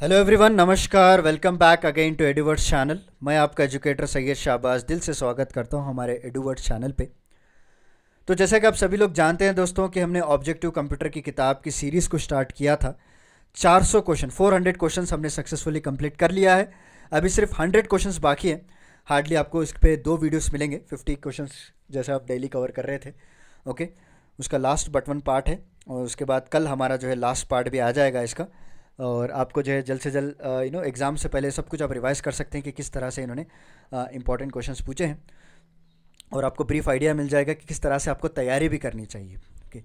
Hello everyone नमस्कार welcome back again to Eduwords channel मैं आपका एजुकेटर सैयद शाहबाज दिल से स्वागत करता हूं हमारे एडूवर्ड्स चैनल पे तो जैसा कि आप सभी लोग जानते हैं दोस्तों कि हमने ऑब्जेक्टिव कंप्यूटर की किताब की सीरीज़ को स्टार्ट किया था 400 क्वेश्चन 400 क्वेश्चन हमने सक्सेसफुली कम्प्लीट कर लिया है अभी सिर्फ हंड्रेड क्वेश्चन बाकी हैं हार्डली आपको इस पर दो वीडियोज़ मिलेंगे फिफ्टी क्वेश्चन जैसे आप डेली कवर कर रहे थे ओके उसका लास्ट बटवन पार्ट है और उसके बाद कल हमारा जो है लास्ट पार्ट भी आ जाएगा इसका और आपको जो है जल्द से जल्द यू नो एग्ज़ाम से पहले सब कुछ आप रिवाइज़ कर सकते हैं कि किस तरह से इन्होंने इंपॉर्टेंट क्वेश्चंस पूछे हैं और आपको ब्रीफ आइडिया मिल जाएगा कि किस तरह से आपको तैयारी भी करनी चाहिए ओके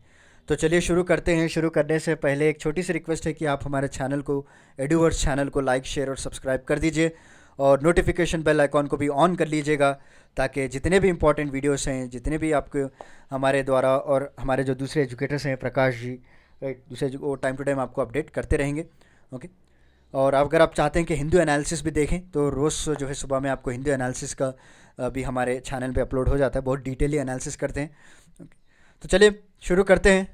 तो चलिए शुरू करते हैं शुरू करने से पहले एक छोटी सी रिक्वेस्ट है कि आप हमारे चैनल को एडूवर्स चैनल को लाइक शेयर और सब्सक्राइब कर दीजिए और नोटिफिकेशन बेल आइकॉन को भी ऑन कर लीजिएगा ताकि जितने भी इंपॉर्टेंट वीडियोस हैं जितने भी आपके हमारे द्वारा और हमारे जो दूसरे एजुकेटर्स हैं प्रकाश जी राइट दूसरे वो टाइम टू टाइम आपको अपडेट करते रहेंगे ओके और अगर आप चाहते हैं कि हिंदू एनालिसिस भी देखें तो रोज़ जो है सुबह में आपको हिंदू एनालिसिस का भी हमारे चैनल पे अपलोड हो जाता है बहुत डिटेली एनालिसिस करते हैं तो चलिए शुरू करते हैं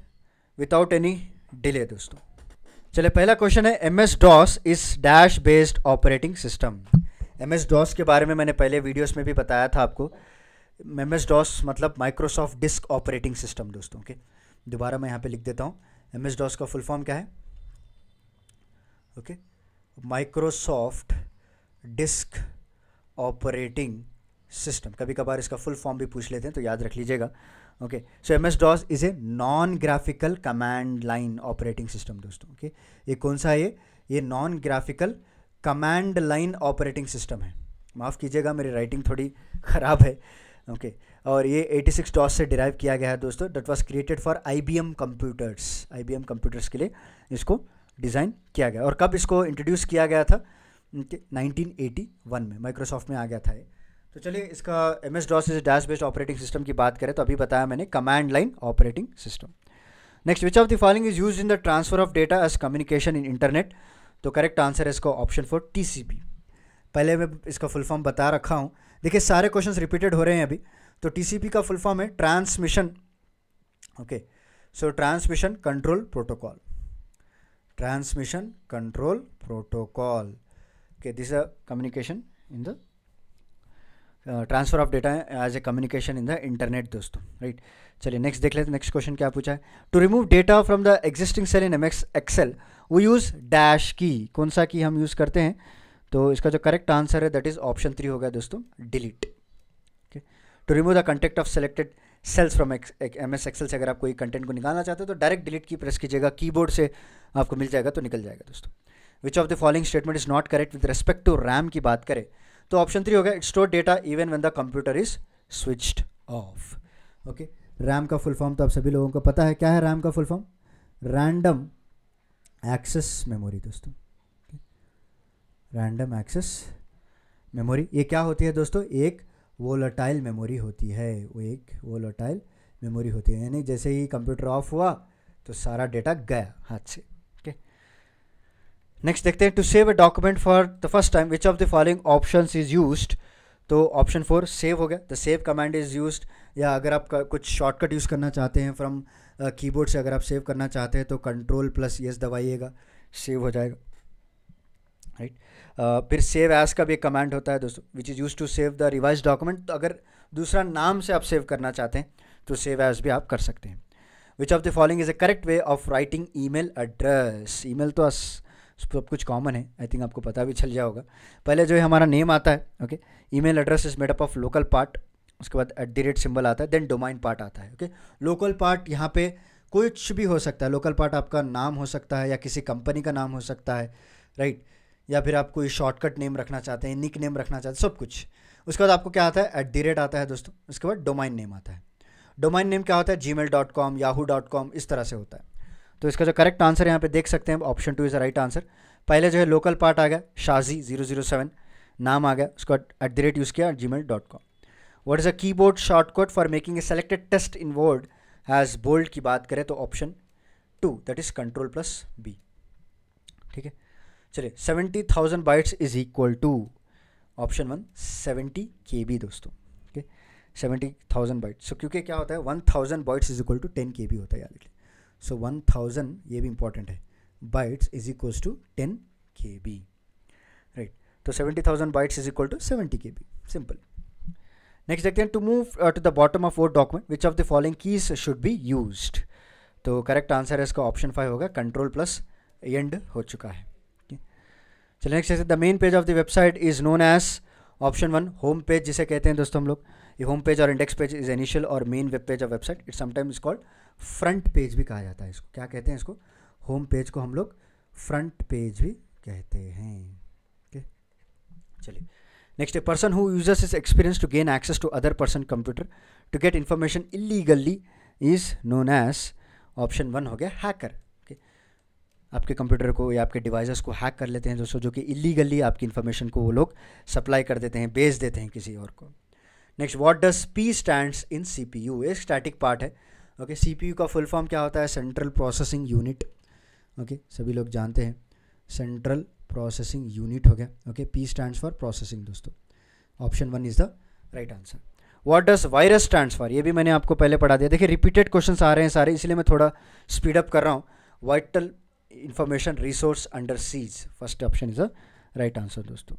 विदाउट एनी डिले दोस्तों चलिए पहला क्वेश्चन है M S DOS is dash based operating system M S DOS के बारे में मैंने पहले वीडियोस में भी बताया था आपको एम एस डॉस मतलब माइक्रोसॉफ्ट डिस्क ऑपरेटिंग सिस्टम दोस्तों के दोबारा मैं यहाँ पे लिख देता हूँ एम एस डॉस का फुल फॉर्म क्या है okay Microsoft disk operating system कभी कभार इसका फुल फॉर्म भी पूछ लेते हैं तो याद रख लीजिएगा okay so M S DOS is a non graphical command line operating system दोस्तों ओके okay? ये कौन सा है ये ये non graphical command line operating system है माफ़ कीजिएगा मेरी राइटिंग थोड़ी ख़राब है ओके okay. और ये 86 टॉस से डिराइव किया गया है दोस्तों that was created for I B M computers I B M computers के लिए इसको डिज़ाइन किया गया और कब इसको इंट्रोड्यूस किया गया था नाइनटीन एटी वन में माइक्रोसॉफ्ट में आ गया था ये तो चलिए इसका M S DOS dash based operating system की बात करें तो अभी बताया मैंने command line operating system next which of the following is use in the transfer of data as communication in internet तो करेक्ट आंसर है इसका option four T C P पहले मैं इसका फुल फॉर्म बता रखा हूँ देखिए सारे क्वेश्चन रिपीटेड हो रहे हैं अभी तो टीसीपी का फुल फॉर्म है transmission okay so transmission control protocol transmission control protocol के this a communication in the transfer of data as a communication in the internet दोस्तों राइट चलिए नेक्स्ट देख लेते नेक्स्ट क्वेश्चन क्या पूछा है to remove data from the existing cell in M X Excel वो use dash key कौन सा की हम यूज़ करते हैं तो इसका जो करेक्ट आंसर है दैट इज़ ऑप्शन थ्री हो गया दोस्तों delete okay to remove the content of selected cells from M S Excel से अगर आप कोई कंटेंट को निकालना चाहते हो तो डायरेक्ट डिलीट की प्रेस कीजिएगा कीबोर्ड से आपको मिल जाएगा तो निकल जाएगा दोस्तों which of the following statement is not correct with respect to RAM की बात करें तो ऑप्शन थ्री हो गया it store data even when the computer is switched off okay RAM का फुल फॉर्म तो आप सभी लोगों को पता है क्या है रैम का full form random access memory दोस्तों रैंडम एक्सेस मेमोरी ये क्या होती है दोस्तों एक वोलाटाइल मेमोरी होती है वो एक वोलाटाइल मेमोरी होती है यानी जैसे ही कंप्यूटर ऑफ हुआ तो सारा डेटा गया हाथ से ओके नेक्स्ट देखते हैं to save a document for the first time which of the following option is use तो ऑप्शन फोर सेव हो गया the save command is use या अगर आप कुछ शॉर्टकट यूज़ करना चाहते हैं फ्रॉम कीबोर्ड से अगर आप सेव करना चाहते हैं तो कंट्रोल प्लस यस दबाइएगा सेव हो जाएगा राइट right? Uh, फिर सेव एज का भी एक कमांड होता है दोस्तों which is use to save the revise document तो अगर दूसरा नाम से आप सेव करना चाहते हैं तो सेव एज भी आप कर सकते हैं which of the following is a correct way of writing email address email तो सब कुछ कॉमन है आई थिंक आपको पता भी चल जाए होगा पहले जो है हमारा नेम आता है okay email address is made up of local part उसके बाद एट द रेट सिम्बल आता है देन डोमाइन पार्ट आता है ओके लोकल पार्ट यहाँ पे कुछ भी हो सकता है लोकल पार्ट आपका नाम हो सकता है या किसी कंपनी का नाम हो सकता है राइट right? या फिर आप कोई शॉर्टकट नेम रखना चाहते हैं निक नेम रखना चाहते हैं सब कुछ उसके बाद आपको क्या आता है एट दी रेट आता है दोस्तों उसके बाद डोमाइन नेम आता है डोमाइन नेम क्या होता है Gmail dot com Yahoo dot com इस तरह से होता है तो इसका जो करेक्ट आंसर यहाँ पे देख सकते हैं option two is right answer पहले जो है लोकल पार्ट आ गया शाजी जीरो जीरो सेवन नाम आ गया उसको एट द रेट यूज़ किया Gmail dot com what is a keyboard shortcut for making a selected text in Word as bold की बात करें तो option two that is control plus B ठीक है चलिए seventy thousand bytes is equal to option one seventy K B दोस्तों okay seventy thousand bytes so क्योंकि क्या होता है one thousand bytes is equal to ten K B होता है याद सो वन थाउजेंड ये भी इंपॉर्टेंट है bytes is equal to ten K B right तो seventy thousand bytes is equal to seventy K B simple next देखते हैं to move to the bottom of word document which of the following keys should be use तो correct answer है इसका option five होगा control plus end हो चुका है चलिए नेक्स्ट जैसे the main page of the website is known as option one home page जिसे कहते हैं दोस्तों हम लोग ये होम पेज और इंडेक्स पेज इज इनिशियल और main web page of website it sometime is called front page भी कहा जाता है इसको क्या कहते हैं इसको होम पेज को हम लोग फ्रंट पेज भी कहते हैं ओके चलिए next a person who users is experience to gain access to other person computer to get information illegally is known as option one हो गया हैकर आपके कंप्यूटर को या आपके डिवाइसेस को हैक कर लेते हैं दोस्तों जो कि इलीगली आपकी इन्फॉर्मेशन को वो लोग सप्लाई कर देते हैं बेच देते हैं किसी और को next what does P stands in C P U एक स्टैटिक पार्ट है ओके सी पी यू का फुल फॉर्म क्या होता है सेंट्रल प्रोसेसिंग यूनिट ओके सभी लोग जानते हैं सेंट्रल प्रोसेसिंग यूनिट हो गया okay P stand for processing दोस्तों option one is the right answer what does virus stand for ये भी मैंने आपको पहले पढ़ा दिया देखिए रिपीटेड क्वेश्चन आ रहे हैं सारे इसलिए मैं थोड़ा स्पीडअप कर रहा हूँ vital information resource under seize first option is a right answer दोस्तों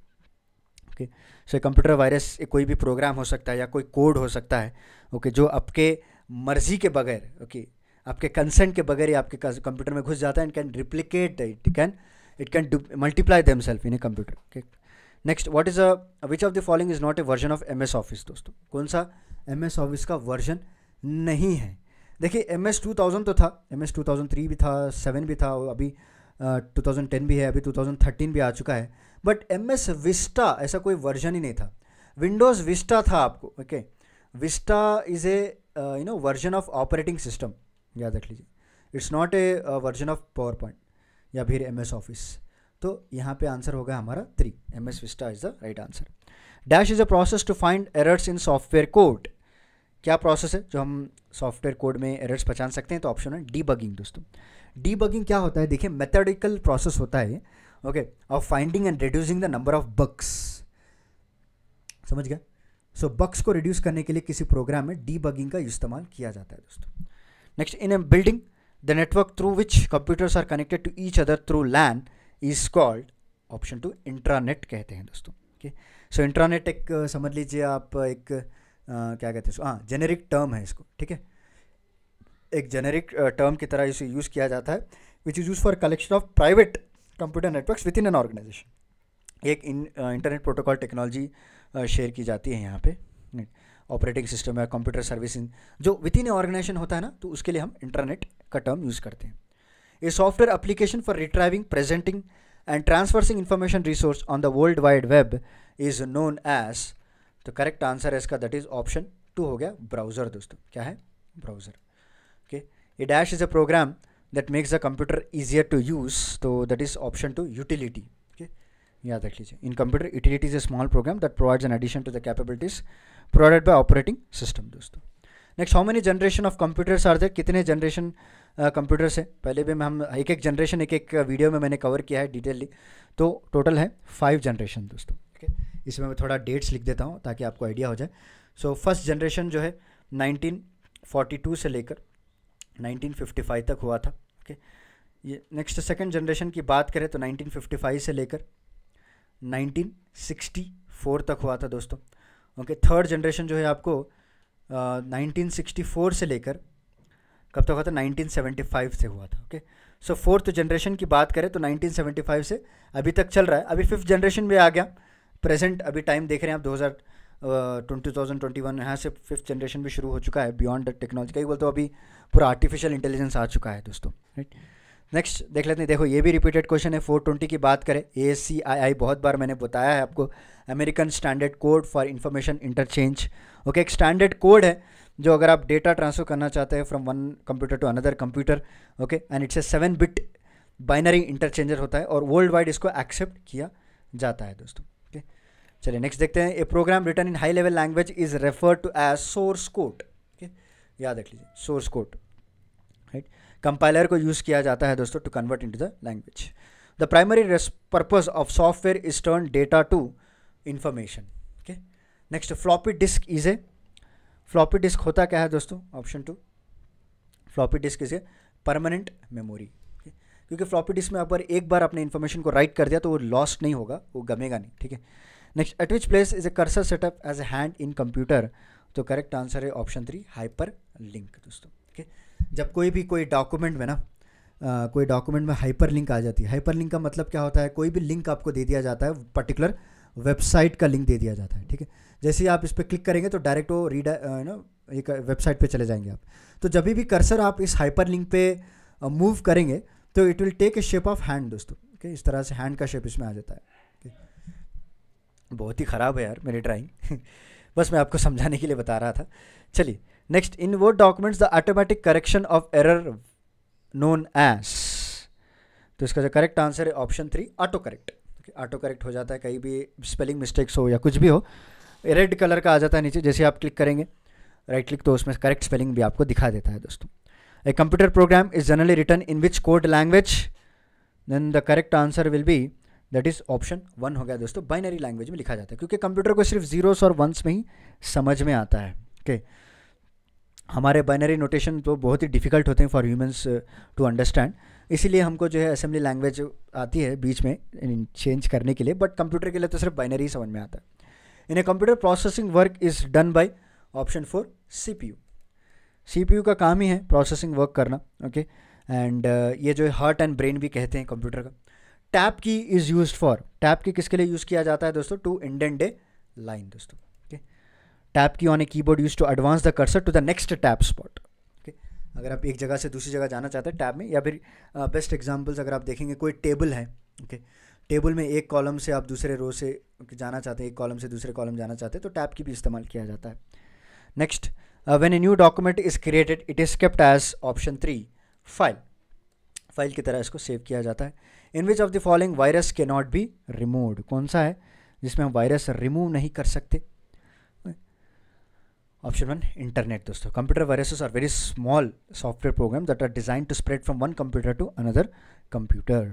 ओके सो कंप्यूटर वायरस कोई भी प्रोग्राम हो सकता है या कोई कोड हो सकता है ओके okay, जो आपके मर्जी के बगैर ओके okay, आपके कंसेंट के बगैर ही आपके कंप्यूटर में घुस जाता है and can the it can it can multiply them self in a computer okay next what is a which of the following is not a version of M S Office दोस्तों कौन सा M S Office का version नहीं है देखिए M S two thousand तो था M S two thousand three भी था सेवन भी था और अभी टू थाउजेंड टेन भी है अभी टू थाउजेंड थर्टीन भी आ चुका है बट एम एस विस्टा ऐसा कोई वर्जन ही नहीं था विंडोज़ विस्टा था आपको okay Vista is a you know version of operating system याद रख लीजिए it's not a version of PowerPoint या फिर एम एस ऑफिस तो यहाँ पे आंसर होगा हमारा three M S Vista is the right answer dash is a process to find errors in software code क्या प्रोसेस है जो हम सॉफ्टवेयर कोड में एरर्स पहचान सकते हैं तो ऑप्शन है डीबगिंग दोस्तों डीबगिंग क्या होता है देखिए मेथडिकल प्रोसेस होता है okay of finding and reducing the number of bugs समझ गया सो so, बग्स को रिड्यूस करने के लिए किसी प्रोग्राम में डीबगिंग का इस्तेमाल किया जाता है दोस्तों next in a building the network through which computers are connected to each other through LAN is called option two intranet कहते हैं दोस्तों ओके सो इंट्रानेट एक समझ लीजिए आप एक क्या कहते हैं इसको हाँ जेनेरिक टर्म है इसको ठीक है एक जेनेरिक टर्म की तरह इसे यूज़ किया जाता है which is use for collection of private computer networks within an organisation एक in internet protocol technology share की जाती है यहाँ पे ऑपरेटिंग सिस्टम या कंप्यूटर सर्विसिंग जो विद इन ऑर्गेनाइजेशन होता है ना तो उसके लिए हम इंटरनेट का टर्म यूज़ करते हैं a software application for retrieving presenting and traversing information resource on the World Wide Web is known as तो करेक्ट आंसर है इसका दैट इज ऑप्शन टू हो गया ब्राउज़र दोस्तों क्या है browser okay a dash is a program that makes the computer easier to use तो that is option two utility okay याद रख लीजिए in computer utility is a small program that provides an addition to the capabilities provided by operating system दोस्तों next how many generation of computers are there कितने generation computers है हैं पहले भी हम एक एक जनरेशन एक एक वीडियो में मैंने कवर किया है डिटेलली तो टोटल है फाइव जनरेशन दोस्तों इसमें मैं थोड़ा डेट्स लिख देता हूँ ताकि आपको आइडिया हो जाए सो फर्स्ट जनरेशन जो है 1942 से लेकर 1955 तक हुआ था ओके ये नेक्स्ट सेकेंड जनरेशन की बात करें तो 1955 से लेकर 1964 तक हुआ था दोस्तों ओके थर्ड जनरेशन जो है आपको नाइनटीन सिक्सटी फोर से लेकर कब तक हुआ था 1975 से हुआ था ओके सो फोर्थ जनरेशन की बात करें तो 1975 से अभी तक चल रहा है अभी फिफ्थ जनरेशन भी आ गया प्रेजेंट अभी टाइम देख रहे हैं आप दो हज़ार ट्वेंटी थाउजेंड ट्वेंटी वन यहाँ से फिफ्थ जनरेशन भी शुरू हो चुका है बियॉन्ड टेक्नोलॉजी ही बोलते हो अभी पूरा आर्टिफिशियल इंटेलिजेंस आ चुका है दोस्तों राइट नेक्स्ट देख लेते हैं देखो ये भी रिपीटेड क्वेश्चन है फोर ट्वेंटी की बात करें ए सी आई आई बहुत बार मैंने बताया है आपको American standard code for information interchange okay एक स्टैंडर्ड कोड है जो अगर आप डेटा ट्रांसफर करना चाहते हैं from one computer to another computer okay and it's a seven bit binary interchanger होता है और वर्ल्ड वाइड इसको एक्सेप्ट किया जाता है दोस्तों चलिए नेक्स्ट देखते हैं a program written in high level language is refer to as source code okay याद रख लीजिए सोर्स कोड राइट कंपाइलर को यूज़ किया जाता है दोस्तों to convert into the language the primary purpose of software is turn data to information okay next floppy disk is a floppy disk होता क्या है दोस्तों option two floppy disk is a permanent memory क्योंकि floppy disk में अगर एक बार अपने information को राइट कर दिया तो वो लॉस्ट नहीं होगा वो गमेगा नहीं ठीक है next at which place is a cursor setup as a hand in computer तो करेक्ट आंसर है ऑप्शन थ्री हाइपर लिंक दोस्तों ओके जब कोई भी कोई डॉक्यूमेंट में ना कोई डॉक्यूमेंट में हाइपर लिंक आ जाती है हाइपर लिंक का मतलब क्या होता है कोई भी लिंक आपको दे दिया जाता है पर्टिकुलर वेबसाइट का लिंक दे दिया जाता है ठीक है जैसे ही आप इस पर क्लिक करेंगे तो डायरेक्ट वो रीड नो एक वेबसाइट पे चले जाएंगे आप तो जब भी कर्सर आप इस हाइपर लिंक पे मूव करेंगे तो it will take a shape of hand दोस्तों ओके इस तरह से हैंड का शेप इसमें आ जाता है बहुत ही ख़राब है यार मेरी ड्राइंग बस मैं आपको समझाने के लिए बता रहा था चलिए नेक्स्ट इन वो documents the automatic correction of error known as तो इसका जो करेक्ट आंसर है option three autocorrect autocorrect हो जाता है कहीं भी स्पेलिंग मिस्टेक्स हो या कुछ भी हो रेड कलर का आ जाता है नीचे जैसे आप क्लिक करेंगे राइट क्लिक तो उसमें करेक्ट स्पेलिंग भी आपको दिखा देता है दोस्तों a computer program is generally written in which code language then the correct answer will be that is option one हो गया दोस्तों बाइनरी लैंग्वेज में लिखा जाता है क्योंकि कंप्यूटर को सिर्फ जीरोस और वंस में ही समझ में आता है ओके okay. हमारे बाइनरी नोटेशन तो बहुत ही डिफ़िकल्ट होते हैं फॉर ह्यूमंस टू अंडरस्टैंड इसीलिए हमको जो है असेंबली लैंग्वेज आती है बीच में चेंज करने के लिए बट कंप्यूटर के लिए तो सिर्फ बाइनरी समझ में आता है in a computer processing work is done by option four C P U C P U का काम ही है प्रोसेसिंग वर्क करना ओके okay? एंड uh, ये जो है हार्ट एंड ब्रेन भी कहते हैं कंप्यूटर का टैप की इज़ यूज फॉर टैप की किसके लिए यूज़ किया जाता है दोस्तों टू इंडेंट ए लाइन दोस्तों okay tab key on a keyboard use to advance the cursor to the next tab spot okay अगर आप एक जगह से दूसरी जगह जाना चाहते हैं टैप में या फिर बेस्ट uh, एग्जाम्पल्स अगर आप देखेंगे कोई टेबल है ओके okay, टेबल में एक कॉलम से आप दूसरे रो से जाना चाहते हैं एक कॉलम से दूसरे कॉलम जाना चाहते हैं तो टैप की भी इस्तेमाल किया जाता है next when a new document is created it is kept as option three file file की तरह इसको सेव किया जाता है in which of the following virus can not be remove कौन सा है जिसमें हम वायरस रिमूव नहीं कर सकते ऑप्शन वन इंटरनेट दोस्तों computer viruses are very small software program that are design to spread from one computer to another computer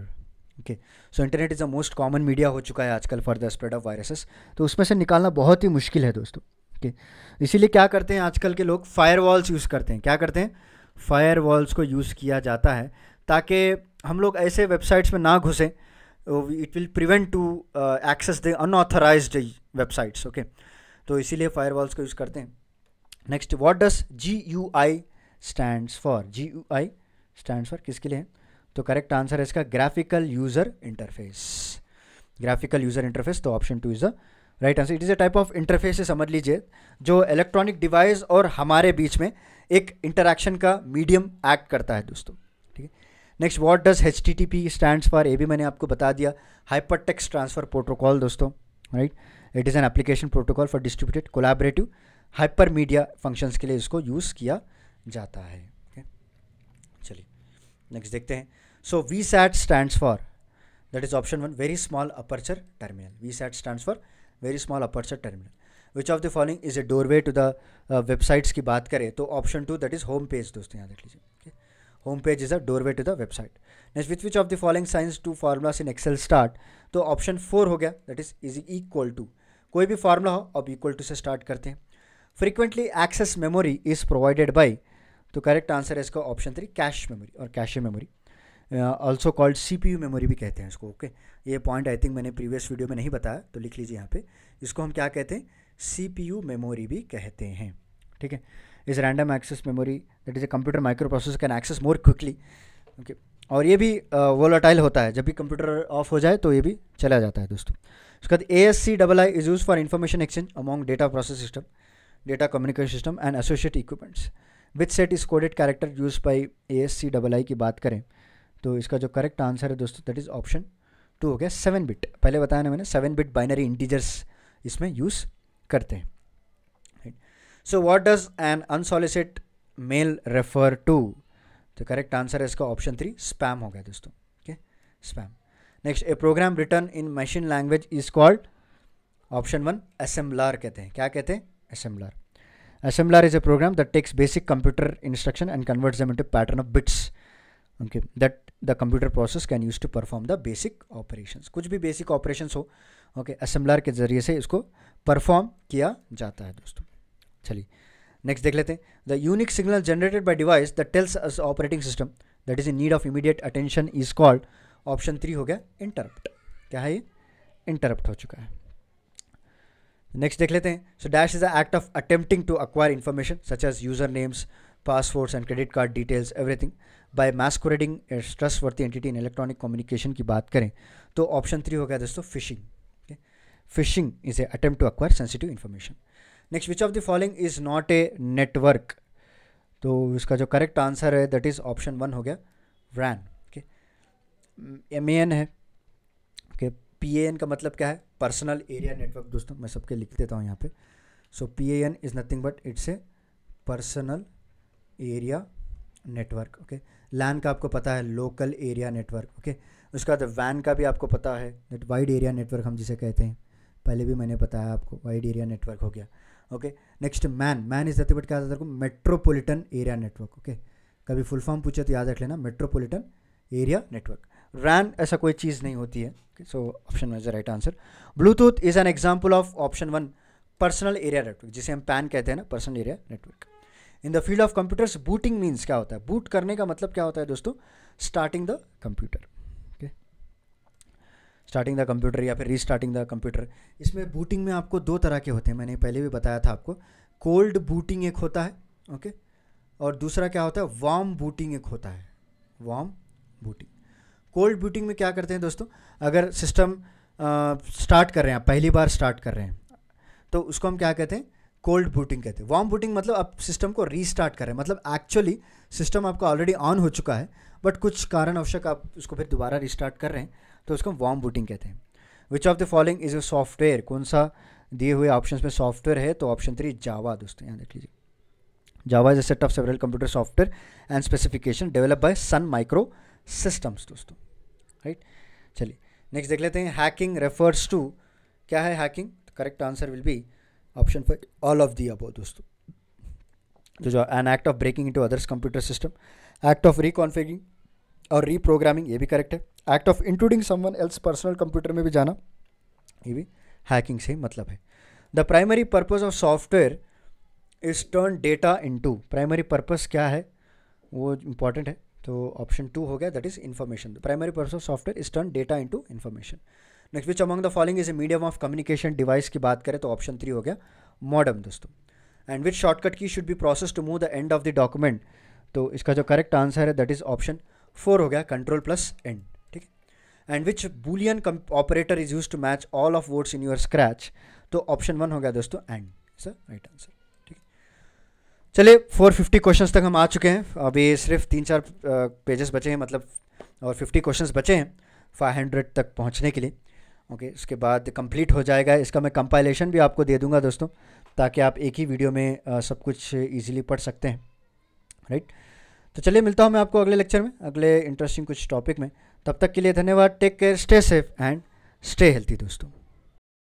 okay so internet is the most common media हो चुका है आजकल for the spread of viruses तो उसमें से निकालना बहुत ही मुश्किल है दोस्तों ओके okay. इसीलिए क्या करते हैं आजकल के लोग फायर यूज़ करते हैं क्या करते हैं फायर को यूज़ किया जाता है ताकि हम लोग ऐसे वेबसाइट्स में ना घुसें it will prevent to access the unauthorise websites okay तो इसीलिए फायर वॉल्स का यूज़ करते हैं next what does G U I stand for G U I stand for किसके लिए तो करेक्ट आंसर है इसका graphical user interface graphical user interface तो option two is the right answer it is a type of interface समझ लीजिए जो electronic device और हमारे बीच में एक इंटरेक्शन का मीडियम एक्ट करता है दोस्तों next what does H T T P stand for ये भी मैंने आपको बता दिया हाइपर टेक्स ट्रांसफर प्रोटोकॉल दोस्तों right it is an application protocol for distributed collaborative hypermedia functions के लिए इसको यूज़ किया जाता है चलिए नेक्स्ट देखते हैं so V SAT stand for that is option one very small aperture terminal V SAT stand for very small aperture terminal which of the following is a doorway to the websites की बात करें तो option two that is home page दोस्तों यहाँ देख लीजिए home page is a doorway to the website next with which of the following signs do formulas in Excel start तो option four हो गया that is is equal to कोई भी formula हो अब इक्वल टू से स्टार्ट करते हैं frequently access memory is provided by तो करेक्ट आंसर है इसका ऑप्शन थ्री कैश मेमोरी और cache memory also called C P U memory भी कहते हैं इसको ओके okay? ये पॉइंट आई थिंक मैंने प्रीवियस वीडियो में नहीं बताया तो लिख लीजिए यहाँ पे इसको हम क्या कहते हैं सी पी यू मेमोरी भी कहते हैं ठीक है random access memory memory is a computer microprocessor can access more quickly okay और ये भी वोलाटाइल uh, होता है जब भी कंप्यूटर ऑफ हो जाए तो ये भी चला जाता है दोस्तों उसके बाद A S C double I is use for information exchange among data process system data communication system and associate equipments with set is coded character use by A S C double I की बात करें तो इसका जो correct answer है दोस्तों that is option two हो गया सेवन बिट पहले बताया ना मैंने सेवन बिट बाइनरी इंटीजर्स इसमें यूज़ करते हैं so what does an unsolicited mail refer to तो करेक्ट आंसर है इसका ऑप्शन थ्री स्पैम हो गया दोस्तों okay spam next a program written in machine language is called option one assembler कहते हैं क्या कहते हैं assembler assembler is a program that takes basic computer instruction and converts them to pattern of bits okay that the computer process can use to perform the basic operation कुछ भी basic operation हो okay okay, assembler के जरिए से इसको perform किया जाता है दोस्तों चलिए नेक्स्ट देख लेते हैं the unique signal generated by device the tells us operating system that is in need of immediate attention is called option three हो गया इंटरप्ट क्या है ये इंटरप्ट हो चुका है नेक्स्ट देख लेते हैं so dash is the act of attempting to acquire information such as user names passwords and credit card details everything by masquerading trustworthy entity in electronic communication की बात करें तो ऑप्शन थ्री हो गया दोस्तों phishing phishing is a attempt to acquire sensitive information next which of the following is not a network तो इसका जो करेक्ट आंसर है दैट इज़ ऑप्शन वन हो गया वैन ओके एम एन है ओके पी ए एन का मतलब क्या है पर्सनल एरिया नेटवर्क दोस्तों मैं सबके लिख देता हूँ यहाँ पे so P N is nothing but it's a personal area network okay LAN का आपको पता है लोकल एरिया नेटवर्क ओके उसके बाद वैन का भी आपको पता है वाइड एरिया नेटवर्क हम जिसे कहते हैं पहले भी मैंने बताया आपको वाइड एरिया नेटवर्क हो गया ओके नेक्स्ट मैन मैन इस जाते बट क्या आता है मेट्रोपोलिटन एरिया नेटवर्क ओके कभी फुल फॉर्म पूछे तो याद रख लेना मेट्रोपोलिटन एरिया नेटवर्क रैन ऐसा कोई चीज़ नहीं होती है so option one is the right answer Bluetooth is an example of option one personal area network जिसे हम पैन कहते हैं ना personal area network in the field of computers booting means क्या होता है बूट करने का मतलब क्या होता है दोस्तों starting the computer starting the computer या फिर रीस्टार्टिंग द कंप्यूटर इसमें बूटिंग में आपको दो तरह के होते हैं मैंने पहले भी बताया था आपको कोल्ड बूटिंग एक होता है ओके और दूसरा क्या होता है वार्म बूटिंग एक होता है वार्म बूटिंग कोल्ड बूटिंग में क्या करते हैं दोस्तों अगर सिस्टम स्टार्ट कर रहे हैं आप पहली बार स्टार्ट कर रहे हैं तो उसको हम क्या कहते हैं कोल्ड बूटिंग कहते हैं वार्म बूटिंग मतलब आप सिस्टम को रीस्टार्ट कर रहे हैं मतलब एक्चुअली सिस्टम आपका ऑलरेडी ऑन हो चुका है बट कुछ कारण आवश्यक आप उसको फिर दोबारा रिस्टार्ट कर रहे हैं तो उसको हम वार्म बूटिंग कहते हैं which of the following is a software कौन सा दिए हुए ऑप्शन में सॉफ्टवेयर है तो ऑप्शन थ्री जावा दोस्तों यहाँ देख लीजिए Java is a set of several computer software and specification develop by Sun Micro Systems दोस्तों राइट चलिए नेक्स्ट देख लेते हैं हैकिंग रेफर्स टू क्या है hacking correct answer will be option for all of the above दोस्तों जो an act of breaking into others computer system act of reconfiguring और रीप्रोग्रामिंग ये भी करेक्ट है act of including someone else personal computer में भी जाना ये भी हैकिंग से मतलब है the primary purpose of software is turn data to primary purpose क्या है वो इंपॉर्टेंट है तो ऑप्शन टू हो गया that is information the primary purpose of software is turn data to information next which among the following is a medium of communication device की बात करें तो ऑप्शन थ्री हो गया मॉडर्न दोस्तों and which shortcut key should be process to move the end of the document तो इसका जो करेक्ट आंसर है दैट इज ऑप्शन फोर हो गया कंट्रोल प्लस एंड ठीक है and which Boolean operator is use to match all of words in your scratch तो option one हो गया दोस्तों एंड सर राइट आंसर ठीक है चलिए 450 क्वेश्चन तक हम आ चुके हैं अभी सिर्फ तीन चार पेजेस बचे हैं मतलब और 50 क्वेश्चंस बचे हैं 500 तक पहुंचने के लिए ओके okay, इसके बाद कंप्लीट हो जाएगा इसका मैं कंपाइलेशन भी आपको दे दूंगा दोस्तों ताकि आप एक ही वीडियो में आ, सब कुछ ईजिली पढ़ सकते हैं राइट right? तो चलिए मिलता हूँ मैं आपको अगले लेक्चर में अगले इंटरेस्टिंग कुछ टॉपिक में तब तक के लिए धन्यवाद take care stay safe and stay healthy दोस्तों